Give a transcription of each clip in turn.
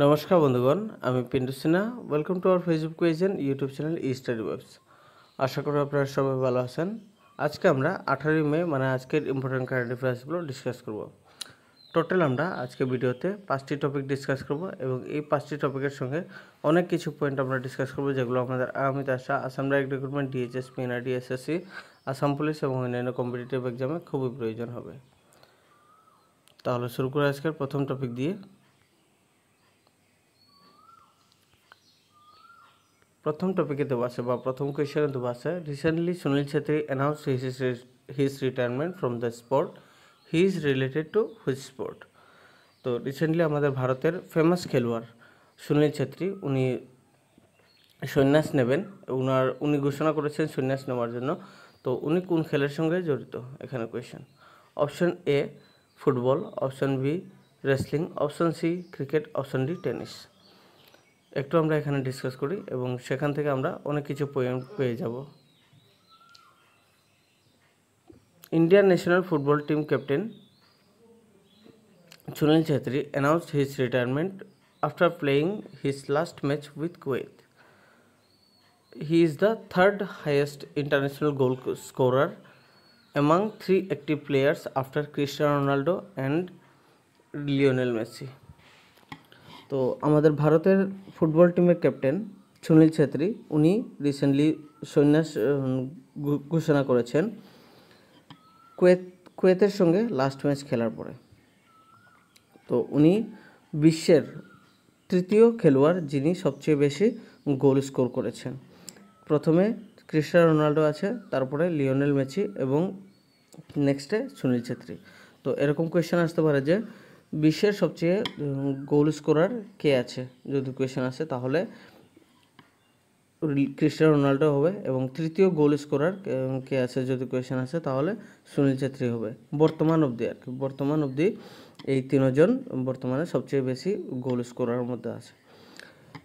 নমস্কার বন্ধুগণ আমি Pintu Sinha welcome to our Facebook page and YouTube channel E study webs আশা করি আপনারা সবাই ভালো আছেন আজকে আমরা আঠারোই মে মানে আজকের ইম্পর্টেন্ট কারেন্ট অ্যাফেয়ার্সগুলো ডিসকাস করব টোটাল আমরা আজকে ভিডিওতে পাঁচটি টপিক ডিসকাস করব এবং এই পাঁচটি টপিকের সঙ্গে অনেক কিছু পয়েন্ট আমরা ডিসকাস করব যেগুলো আমাদের আগামীতে আসা Assam direct recruitment DHS PNR DSSC Assam police এবং অন্যান্য কম্পিটিটিভ এক্সামে খুবই প্রয়োজন হবে তাহলে শুরু করে আজকের প্রথম টপিক দিয়ে প্রথম টপিকে দেবো আছে বা প্রথম কোয়েশনে দেবো আছে recently Sunil Chhetri announce his his retirement from the sport he is related to which sport তো রিসেন্টলি আমাদের ভারতের ফেমাস খেলোয়াড় সুনীল ছেত্রী উনি সন্ন্যাস নেবেন ওনার উনি ঘোষণা করেছেন সন্ন্যাস নেওয়ার জন্য তো উনি কোন খেলের সঙ্গে জড়িত এখানে question option A football option B wrestling option C cricket option D tennis একটু আমরা এখানে ডিসকাস করি এবং সেখান থেকে আমরা অনেক কিছু পয়েন্ট পেয়ে যাব Indian national football team captain Sunil Chhetri announce his retirement after playing his last match with Kuwait he is the third highest international goal scorer among three active players after Cristiano Ronaldo and Lionel Messi তো আমাদের ভারতের football টিমের captain Sunil Chhetri উনি recently সন্ন্যাস ঘোষণা করেছেন Kuwait কুয়েতের সঙ্গে লাস্ট ম্যাচ খেলার পরে তো উনি বিশ্বের তৃতীয় খেলোয়াড় যিনি সবচেয়ে বেশি গোল স্কোর করেছেন প্রথমে ক্রিস্টা রোনাল্ডো আছে তারপরে লিওনেল মেসি এবং নেক্সটে সুনীল ছেত্রী তো এরকম কোয়েশ্চেন আসতে পারে যে বিশ্বের সবচেয়ে গোল স্কোরার কে আছে যদি কোয়েশন আছে তাহলে ক্রিস্টিয়ানো রোনাল্ডো হবে এবং তৃতীয় গোল স্কোরার কে আছে যদি কোয়েশন আছে তাহলে সুনীল ছেত্রী হবে বর্তমান অবধি আর কি বর্তমান অবধি এই তিনজন বর্তমানে সবচেয়ে বেশি গোল স্কোরার মধ্যে আছে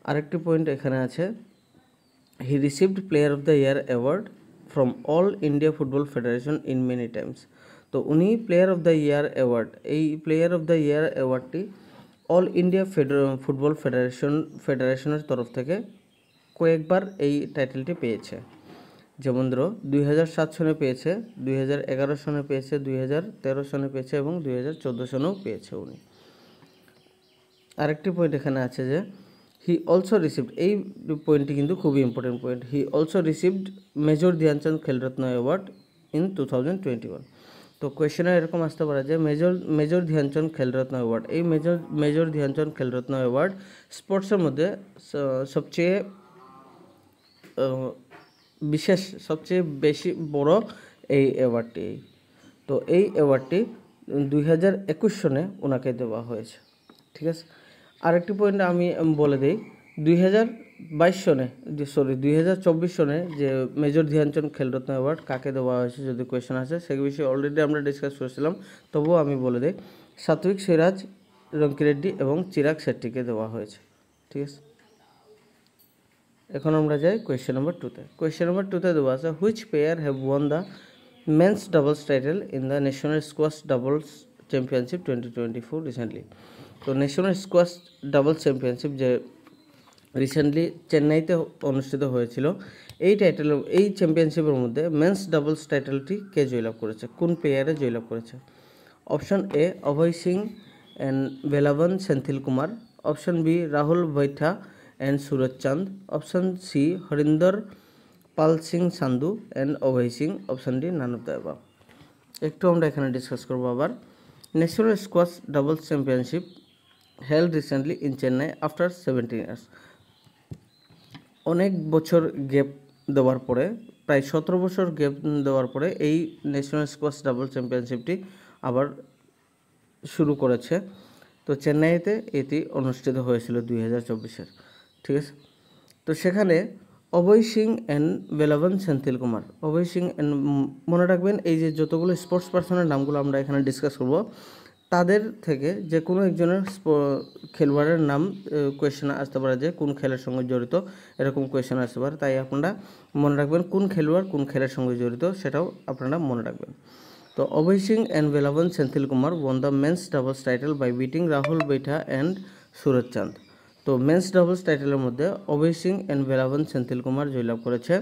আরেকটি পয়েন্ট এখানে আছে he received player of the year award from All India Football Federation in many times তো উনি player of the year award এই প্লেয়ার অফ দ্য ইয়ার অ্যাওয়ার্ডটি অল ইন্ডিয়া ফুটবল ফেডারেশন ফেডারেশনের তরফ থেকে কয়েকবার এই টাইটেলটি পেয়েছে যেমন ধরো দুই সনে পেয়েছে দুই সনে পেয়েছে দুই সনে পেয়েছে এবং দুই সনেও পেয়েছে উনি আরেকটি পয়েন্ট এখানে আছে যে হি অলসো রিসিভড এই পয়েন্টটি কিন্তু খুবই important point he also received major Dhyan Chand Khel Ratna award in two thousand twenty one তো কোয়েশনে এরকম আসতে পারে যে Major Major Dhyan Chand Khel Ratna award এই Major Major Dhyan Chand Khel Ratna award স্পোর্টসের মধ্যে সবচেয়ে বিশেষ সবচেয়ে বেশি বড় এই অ্যাওয়ার্ডটি তো এই অ্যাওয়ার্ডটি দুই হাজার একুশ সনে ওনাকে দেওয়া হয়েছে ঠিক আছে আরেকটি পয়েন্ট আমি বলে দিই দুই হাজার বাইশ সনে সরি দুই হাজার চব্বিশ সনে যে মেজর ধ্যানচন্দ খেলরত্ন অ্যাওয়ার্ড কাকে দেওয়া হয়েছে যদি কোয়েশন আছে সেই বিষয়ে অলরেডি আমরা ডিসকাস করেছিলাম তবুও আমি বলে দিই সাত্বিক সিরাজ রঙ্কি রেড্ডি এবং চিরাগ শেট্টিকে দেওয়া হয়েছে ঠিক আছে এখন আমরা যাই কোয়েশ্চেন নম্বর টুতে কোয়েশ্চেন নম্বর টুতে দেওয়া আছে which pair have won the men's doubles title in the national squash doubles championship twenty twenty four recently তো ন্যাশনাল স্কোয়াশ ডাবলস চ্যাম্পিয়নশিপ যে রিসেন্টলি চেন্নাইতে অনুষ্ঠিত হয়েছিল এই টাইটেল এই চ্যাম্পিয়নশিপের মধ্যে মেন্স ডাবলস টাইটেলটি কে জয়লাভ করেছে কোন প্লেয়ারে জয়লাভ করেছে option A Abhay Singh and Velavan Senthil Kumar option B Rahul Baitha and Suraj Chand option C Harinder Pal Singh Sandhu and Abhay Singh option D নানব দেবা একটু আমরা এখানে ডিসকাস করব আবার national squash doubles championship held recently in Chennai after seventeen years অনেক বছর গ্যাপ দেওয়ার পরে প্রায় সতেরো বছর গ্যাপ দেওয়ার পরে এই ন্যাশনাল স্কোয়াশ ডাবল চ্যাম্পিয়নশিপটি আবার শুরু করেছে তো চেন্নাইতে এটি অনুষ্ঠিত হয়েছিল দুই হাজার চব্বিশের ঠিক আছে তো সেখানে অভয় সিং অ্যান্ড বেলাবন সেন্থিল কুমার অভয় সিং অ্যান্ড মনে রাখবেন এই যে যতগুলো স্পোর্টস পার্সনের নামগুলো আমরা এখানে ডিসকাস করব তাদের থেকে যে কোনো একজনের খেলোয়াড়ের নাম কোয়েশ্চেন আসতে পারে যে কোন খেলের সঙ্গে জড়িত এরকম কোয়েশ্চেন আসতে পারে তাই আপনারা মনে রাখবেন কোন খেলোয়াড় কোন খেলের সঙ্গে জড়িত সেটাও আপনারা মনে রাখবেন তো Abhay Singh and Velavan Senthil Kumar won the men's doubles title by beating Rahul Baitha and Suraj Chand তো মেন্স ডাবলস টাইটেলের মধ্যে অভয় সিং অ্যান্ড বেলাবন সেন্থিল কুমার জয়লাভ করেছে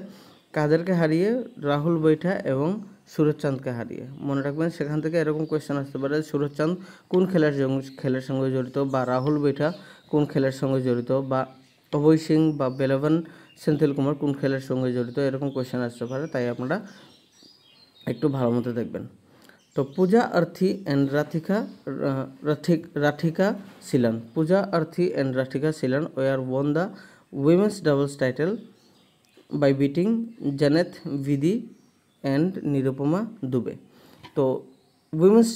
কাদেরকে হারিয়ে রাহুল বৈঠা এবং সুরজচাঁদকে হারিয়ে মনে রাখবেন সেখান থেকে এরকম কোয়েশ্চেন আসতে পারে সুরজচাঁদ কোন খেলার খেলার সঙ্গে জড়িত বা রাহুল বৈঠা কোন খেলার সঙ্গে জড়িত বা অভয় সিং বা বেলভন সেন্থিল কুমার কোন খেলার সঙ্গে জড়িত এরকম কোয়েশ্চেন আসতে পারে তাই আপনারা একটু ভালো মতো দেখবেন তো পূজা আর্থি অ্যান্ড রাথিকা রাথিক রাঠিকা সিলান পূজা আর্থি অ্যান্ড রাঠিকা ওই আর won the women's doubles title by beating Janet Vidhi and Nirupama Dubey তো উইমেন্স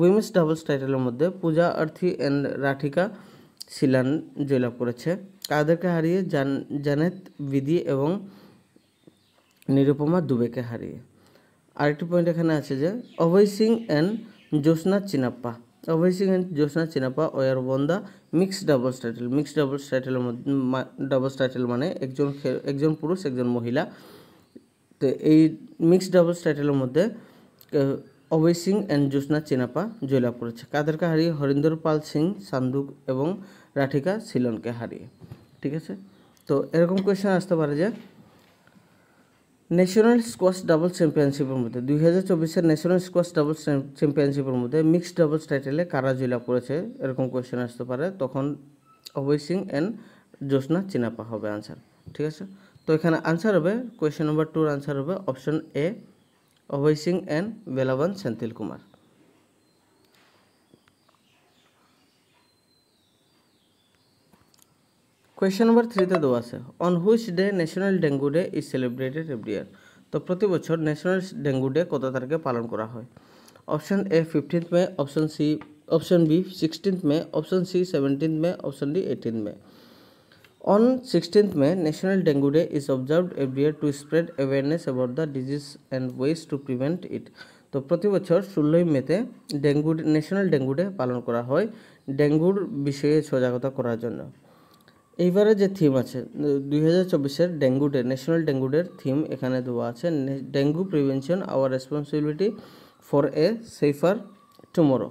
উইমেন্স ডাবলস টাইটেলের মধ্যে পূজা আর্থি অ্যান্ড রাঠিকা শিলান জয়লাভ করেছে তাদেরকে হারিয়ে জান জানেত বিধি এবং নিরুপমা দুবেকে হারিয়ে আরেকটি পয়েন্ট এখানে আছে যে Abhay Singh and Joshna Chinappa Abhay Singh and Joshna Chinappa were won the mix doubles title mix doubles টাইটেলের মধ্যে ডাবলস টাইটেল মানে একজন একজন পুরুষ একজন মহিলা তো এই মিক্সড ডাবলস টাইটেলের মধ্যে অভয় সিং অ্যান্ড জ্যোৎস্না চেনাপা জয়লাভ করেছে কাদেরকে হারিয়ে হরিন্দর পাল সিং সান্দুক এবং রাঠিকা সিলনকে হারিয়ে ঠিক আছে তো এরকম কোয়েশ্চেন আসতে পারে যে ন্যাশনাল স্কোয়াশ ডাবল চ্যাম্পিয়নশিপের মধ্যে দুই হাজার চব্বিশের ন্যাশনাল স্কোয়াশ ডাবল চ্যাম্পিয়নশিপের মধ্যে মিক্সড ডাবলস টাইটেলে কারা জয়লাভ করেছে এরকম কোয়েশ্চেন আসতে পারে তখন অভয় সিং অ্যান্ড জ্যোৎস্না চেনাপা হবে আনসার ঠিক আছে তো এখানে আনসার হবে কোয়েশ্চেন নম্বর টুর আনসার হবে option A Abhay Singh and Velavan Senthil Kumar question number থ্রিতে দেওয়া আছে on which day national dengue day is celebrated every year তো প্রতি বছর ন্যাশনাল ডেঙ্গু ডে কত তারিখে পালন করা হয় option A fifteenth May option C option B sixteenth May option C seventeenth May option D eighteenth May On 16th May, National Dengue Day is observed every year to spread awareness about the disease and ways to prevent it. তো প্রতি বছর ষোলোই মেতে dengue national dengue day পালন করা হয় ডেঙ্গুর বিষয়ে সজাগতা করার জন্য এইবারে যে থিম আছে দুই হাজার চব্বিশের ডেঙ্গু ডে ন্যাশনাল ডেঙ্গু ডের থিম এখানে দেওয়া আছে dengue prevention our responsibility for a safer tomorrow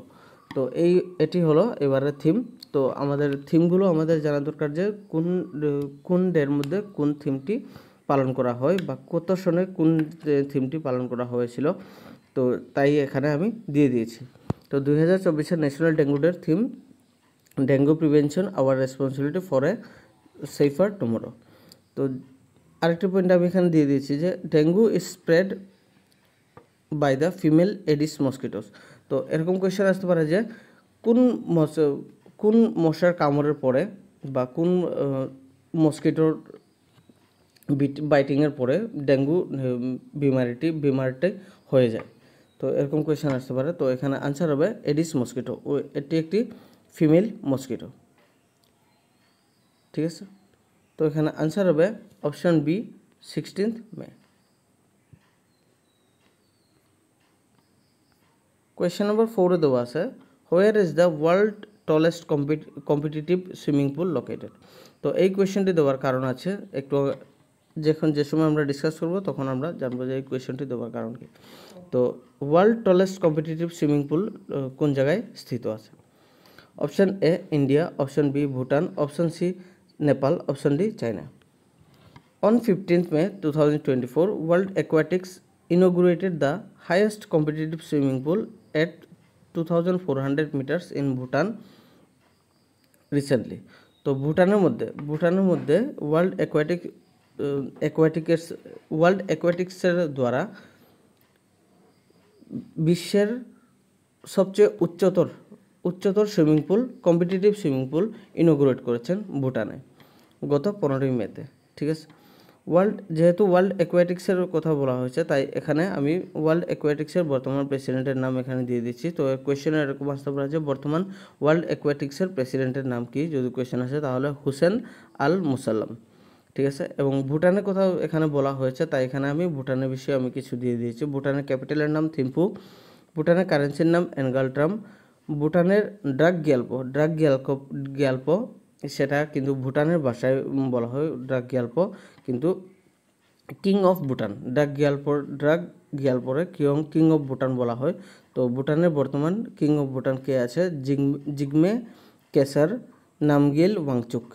তো এই এটি হলো এবারের থিম তো আমাদের থিমগুলো আমাদের জানা দরকার যে কোন কোন ডের মধ্যে কোন থিমটি পালন করা হয় বা কত সনে কোন থিমটি পালন করা হয়েছিল তো তাই এখানে আমি দিয়ে দিয়েছি তো দুই হাজার চব্বিশের ন্যাশনাল ডেঙ্গু ডের theme dengue prevention our responsibility for a safer tomorrow তো আরেকটি পয়েন্ট আমি এখানে দিয়ে দিয়েছি যে dengue is spread by the female Aedes mosquitoes তো এরকম কোয়েশ্চেন আসতে পারে যে কোন কোন মশার কামড়ের পরে বা কোন মস্কিটোর বাইটিংয়ের পরে ডেঙ্গু বিমারিটি বিমারিটি হয়ে যায় তো এরকম কোয়েশ্চেন আসতে পারে তো এখানে আনসার হবে এডিস মস্কিটো ও এটি একটি ফিমেল মস্কিটো ঠিক আছে তো এখানে আনসার হবে option B sixteenth May question number ফোরে দেওয়া আছে where is the world tallest competitive swimming pool located তো এই কোয়েশ্চেনটি দেওয়ার কারণ আছে একটু যখন যে সময় আমরা ডিসকাস করব তখন আমরা জানবো যে এই কোয়েশ্চেনটি দেওয়ার কারণ কি তো world tallest competitive swimming pool কোন জায়গায় স্থিত আছে option A India option B Bhutan option C Nepal option D China two thousand twenty four world Aquatics inaugurated the highest competitive swimming pool at 2400 meters in Bhutan recently তো ভুটানের মধ্যে ভুটানের মধ্যে world aquatic aquatics world অ্যাকোয়াটিক্সের দ্বারা বিশ্বের সবচেয়ে উচ্চতর উচ্চতর swimming pool competitive swimming pool inaugurate করেছেন ভুটানে গত পনেরোই মেতে ঠিক আছে ওয়ার্ল্ড যেহেতু ওয়ার্ল্ড অ্যাকোয়াটিক্সের কথা বলা হয়েছে তাই এখানে আমি ওয়ার্ল্ড অ্যাকোয়াটিক্সের বর্তমান প্রেসিডেন্টের নাম এখানে দিয়ে দিচ্ছি তো কোয়েশ্চেনে এরকম আসতে পারে যে বর্তমান ওয়ার্ল্ড অ্যাকোয়াটিক্সের প্রেসিডেন্টের নাম কি যদি কোয়েশ্চেন আসে তাহলে হুসেন আল মুসাল্লাম ঠিক আছে এবং ভুটানের কথা এখানে বলা হয়েছে তাই এখানে আমি ভুটানের বিষয়ে আমি কিছু দিয়ে দিয়েছি ভুটানের ক্যাপিটালের নাম থিম্পু ভুটানের কারেন্সির নাম এনগালট্রাম ভুটানের ড্রাগ গ্যাল্পো ড্রাগ গ্যালকো গ্যালপো সেটা কিন্তু ভুটানের ভাষায় বলা হয় ড্রাগ গিয়াল্প কিন্তু কিং অফ ভুটান ড্রাগ গিয়াল্পর ড্রাগ গিয়াল্পরে কিয়ং কিং অফ ভুটান বলা হয় তো ভুটানের বর্তমান কিং অফ ভুটান কে আছে জিগমে কেসার নামগেল ওয়াংচুক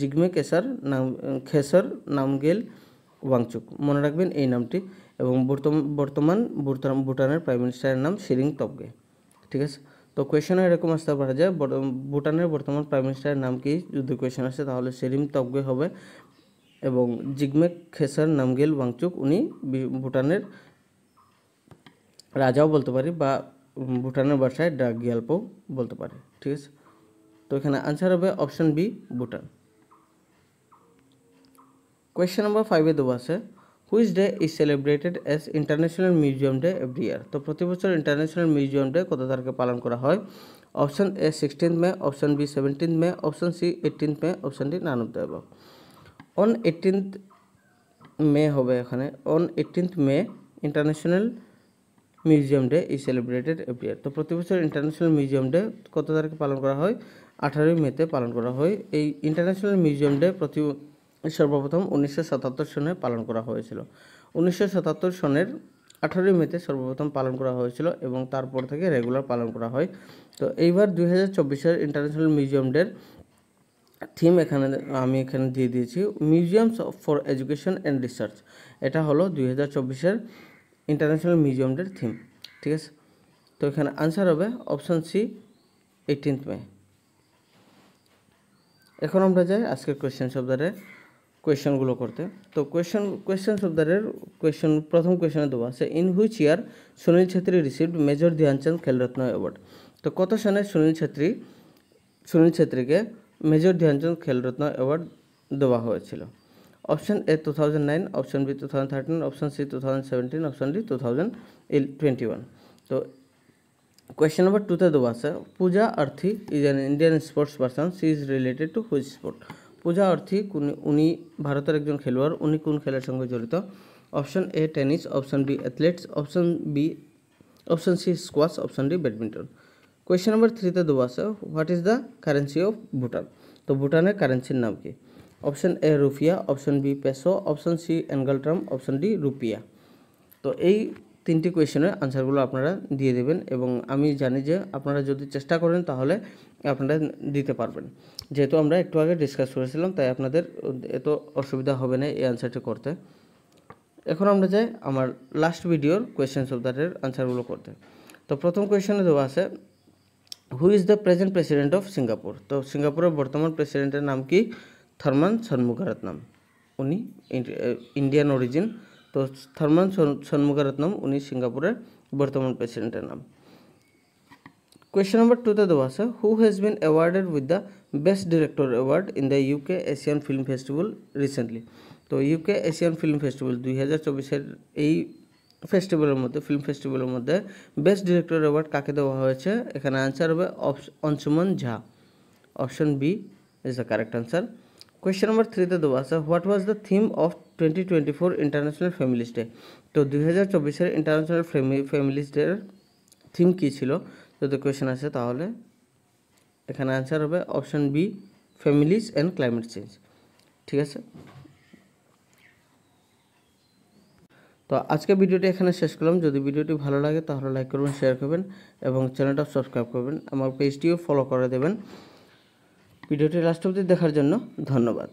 জিগমে কেসার নাম খেসার নামগেল ওয়াংচুক মনে রাখবেন এই নামটি এবং বর্তমান ভুটানের প্রাইম মিনিস্টারের নাম শিরিং তবগে ঠিক আছে তো কোয়েশনে এরকম আসতে পারে যে ভুটানের বর্তমান প্রাইম মিনিস্টারের নাম কি যদি কোয়েশন আসে তাহলে সেলিম তবগে হবে এবং জিগমে খেসার নামগেল বাংচুক উনি ভুটানের রাজাও বলতে পারি বা ভুটানের ভাষায় ডাক বলতে পারি ঠিক আছে তো এখানে আনসার হবে option B Bhutan question number ফাইভে দেবো আছে which day is celebrated as international museum day every year তো প্রতি বছর ইন্টারন্যাশনাল মিউজিয়াম ডে কত তারিখে পালন করা হয় option A sixteenth May option B seventeenth May option C eighteenth May option D none of the on eighteenth May হবে এখানে on eighteenth May international museum day is celebrated every year তো প্রতি বছর ইন্টারন্যাশনাল মিউজিয়াম ডে কত তারিখে পালন করা হয় আঠারোই মেতে পালন করা হয় এই ইন্টারন্যাশনাল মিউজিয়াম ডে প্রতি সর্বপ্রথম উনিশশো সাতাত্তর সনে পালন করা হয়েছিল উনিশশো সাতাত্তর সনের আঠারোই মেতে সর্বপ্রথম পালন করা হয়েছিল এবং তারপর থেকে রেগুলার পালন করা হয় তো এইবার দুই হাজার চব্বিশের ইন্টারন্যাশনাল মিউজিয়াম ডের থিম এখানে আমি এখানে দিয়ে দিয়েছি museums for education and research এটা হলো দুই হাজার চব্বিশের ইন্টারন্যাশনাল মিউজিয়াম ডের থিম ঠিক আছে তো এখানে আনসার হবে অপশান সি এইটিন্থ মে এখন আমরা যাই আজকের কোয়েশ্চেন শব্দারে কোয়েশনগুলো করতে তো কোয়েশন কোয়েশন শব্দের কোয়েশন প্রথম কোয়েশনে দেওয়া আছে in which year Sunil Chhetri received major Dhyan Chand Khel Ratna award তো কত সালে সুনীল ছেত্রী সুনীল ছেত্রীকে মেজর ধ্যানচাঁদ খেলরত্ন অ্যাওয়ার্ড দেওয়া হয়েছিল option A two thousand nine option B two thousand thirteen option C two thousand seventeen option D two thousand twenty one তো কোয়েশ্চেন নাম্বার টুতে দেওয়া আছে Pooja Arthi is an Indian sports person she is related to which sport Pooja Arthi উনি ভারতের একজন খেলোয়াড় উনি কোন খেলার সঙ্গে জড়িত option A tennis option B athletes option B option C squash option D badminton question number থ্রিতে দেবো আছে what is the currency of Bhutan তো ভুটানের কারেন্সির নাম কি option A rufiyaa option B peso option C ngultrum option D rupiah তো এই তিনটি কোয়েশনের আনসারগুলো আপনারা দিয়ে দেবেন এবং আমি জানি যে আপনারা যদি চেষ্টা করেন তাহলে আপনারা দিতে পারবেন যেহেতু আমরা একটু আগে ডিসকাস করেছিলাম তাই আপনাদের এত অসুবিধা হবে না এই আনসারটি করতে এখন আমরা যাই আমার লাস্ট ভিডিওর কোয়েশ্চেন্স অফ দ্যাটের আনসারগুলো করতে তো প্রথম কোয়েশ্চেনে দেওয়া আছে who is the present president of Singapore তো সিঙ্গাপুরের বর্তমান প্রেসিডেন্টের নাম কি থার্মান সন্মুখারত্নাম উনি ইন্ডিয়ান অরিজিন তো থার্মান সন্মুখারত্নাম উনি সিঙ্গাপুরের বর্তমান প্রেসিডেন্টের নাম Question number 2 তে দেওয়া আছে who has been awarded with the best director award in the UK Asian film festival recently তো ইউকে এশিয়ান ফিল্ম ফেস্টিভ্যাল দুই হাজার চব্বিশের এই ফেস্টিভ্যালের মধ্যে ফিল্ম ফেস্টিভ্যালের মধ্যে বেস্ট ডিরেক্টর অ্যাওয়ার্ড কাকে দেওয়া হয়েছে এখানে আনসার হবে Anshuman Jha option B is the correct answer question number থ্রিতে দেওয়া আছে what was the theme of twenty twenty four international families day তো দুই হাজার চব্বিশের ইন্টারন্যাশনাল ফ্যামিলিস ডের থিম কী ছিল যদি কোয়েশন আসে তাহলে এখানে অ্যান্সার হবে option B families and climate change ঠিক আছে তো আজকে ভিডিওটি এখানে শেষ করলাম যদি ভিডিওটি ভালো লাগে তাহলে লাইক করবেন শেয়ার করবেন এবং চ্যানেলটা সাবস্ক্রাইব করবেন আমার পেজটিও ফলো করে দেবেন ভিডিওটি লাস্ট অবধি দেখার জন্য ধন্যবাদ